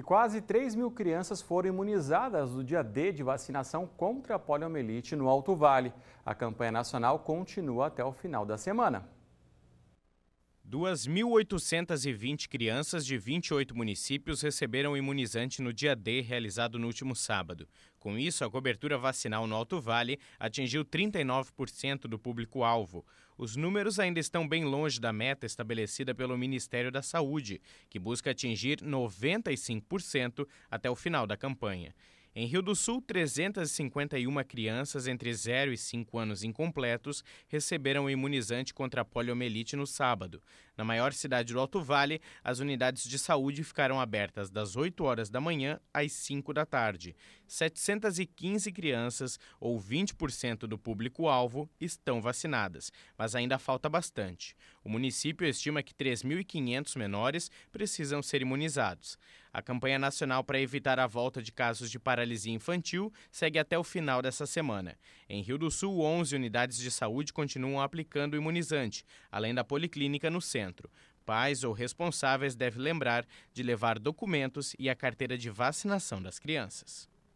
E quase 3 mil crianças foram imunizadas no dia D de vacinação contra a poliomielite no Alto Vale. A campanha nacional continua até o final da semana. 2.820 crianças de 28 municípios receberam imunizante no dia D realizado no último sábado. Com isso, a cobertura vacinal no Alto Vale atingiu 39% do público-alvo. Os números ainda estão bem longe da meta estabelecida pelo Ministério da Saúde, que busca atingir 95% até o final da campanha. Em Rio do Sul, 351 crianças entre 0 e 5 anos incompletos receberam o imunizante contra a poliomielite no sábado. Na maior cidade do Alto Vale, as unidades de saúde ficaram abertas das 8 horas da manhã às 5 da tarde. 715 crianças, ou 20% do público-alvo, estão vacinadas, mas ainda falta bastante. O município estima que 3.500 menores precisam ser imunizados. A campanha nacional para evitar a volta de casos de paralisia infantil segue até o final dessa semana. Em Rio do Sul, 11 unidades de saúde continuam aplicando o imunizante, além da policlínica no centro. Pais ou responsáveis devem lembrar de levar documentos e a carteira de vacinação das crianças.